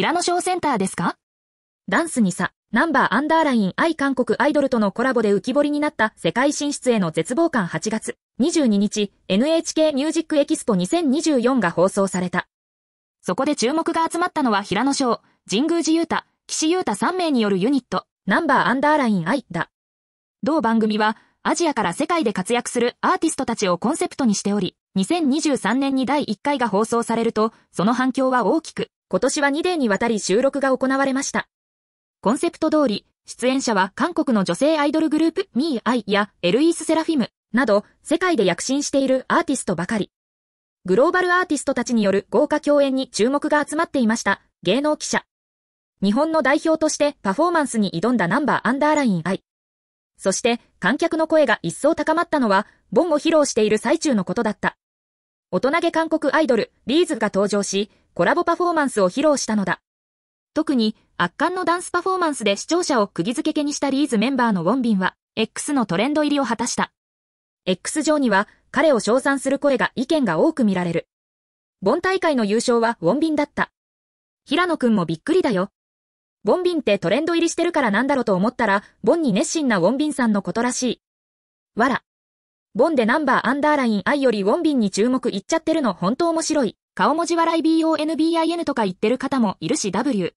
平野翔センターですかダンスにさ、ナンバーアンダーライン愛韓国アイドルとのコラボで浮き彫りになった世界進出への絶望感8月22日 NHK ミュージックエキスポ2024が放送された。そこで注目が集まったのは平野翔、神宮寺優太、岸優太3名によるユニット、ナンバーアンダーライン愛だ。同番組はアジアから世界で活躍するアーティストたちをコンセプトにしており、2023年に第1回が放送されると、その反響は大きく、今年は2例にわたり収録が行われました。コンセプト通り、出演者は韓国の女性アイドルグループ MeI やエルイース・セラフィムなど世界で躍進しているアーティストばかり。グローバルアーティストたちによる豪華共演に注目が集まっていました。芸能記者。日本の代表としてパフォーマンスに挑んだナンバーアンダーライン I。そして観客の声が一層高まったのは、ボンを披露している最中のことだった。大人げ韓国アイドル、リーズが登場し、コラボパフォーマンスを披露したのだ。特に圧巻のダンスパフォーマンスで視聴者を釘付けけにしたリーズメンバーのウォンビンは X のトレンド入りを果たした。X 上には彼を称賛する声が意見が多く見られる。ン大会の優勝はウォンビンだった。平野くんもびっくりだよ。ボンビンってトレンド入りしてるからなんだろうと思ったら、ボンに熱心なウォンビンさんのことらしい。わら。ボンでナンバーアンダーライン I よりウォンビンに注目いっちゃってるの本当面白い。顔文字笑い BONBIN とか言ってる方もいるし W。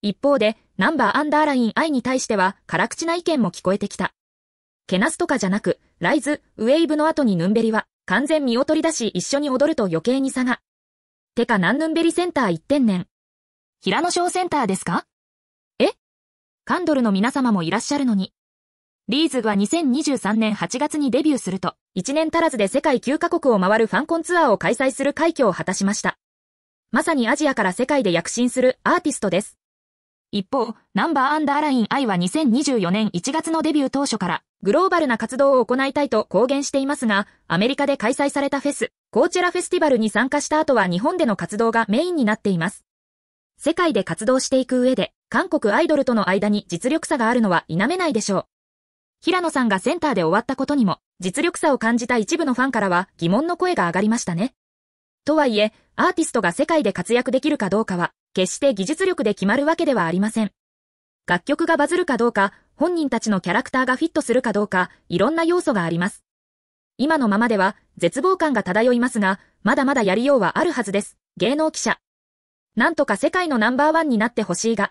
一方で、ナンバーアンダーライン I に対しては、辛口な意見も聞こえてきた。けなすとかじゃなく、ライズ、ウェイブの後にヌンベリは、完全身を取り出し一緒に踊ると余計に差が。てか何ヌンベリセンター1点年ねん。平野小センターですかえカンドルの皆様もいらっしゃるのに。リーズは2023年8月にデビューすると、1年足らずで世界9カ国を回るファンコンツアーを開催する快挙を果たしました。まさにアジアから世界で躍進するアーティストです。一方、ナンバーアンダーライン I は2024年1月のデビュー当初からグローバルな活動を行いたいと公言していますが、アメリカで開催されたフェス、コーチェラフェスティバルに参加した後は日本での活動がメインになっています。世界で活動していく上で、韓国アイドルとの間に実力差があるのは否めないでしょう。平野さんがセンターで終わったことにも、実力差を感じた一部のファンからは疑問の声が上がりましたね。とはいえ、アーティストが世界で活躍できるかどうかは、決して技術力で決まるわけではありません。楽曲がバズるかどうか、本人たちのキャラクターがフィットするかどうか、いろんな要素があります。今のままでは、絶望感が漂いますが、まだまだやりようはあるはずです。芸能記者。なんとか世界のナンバーワンになってほしいが、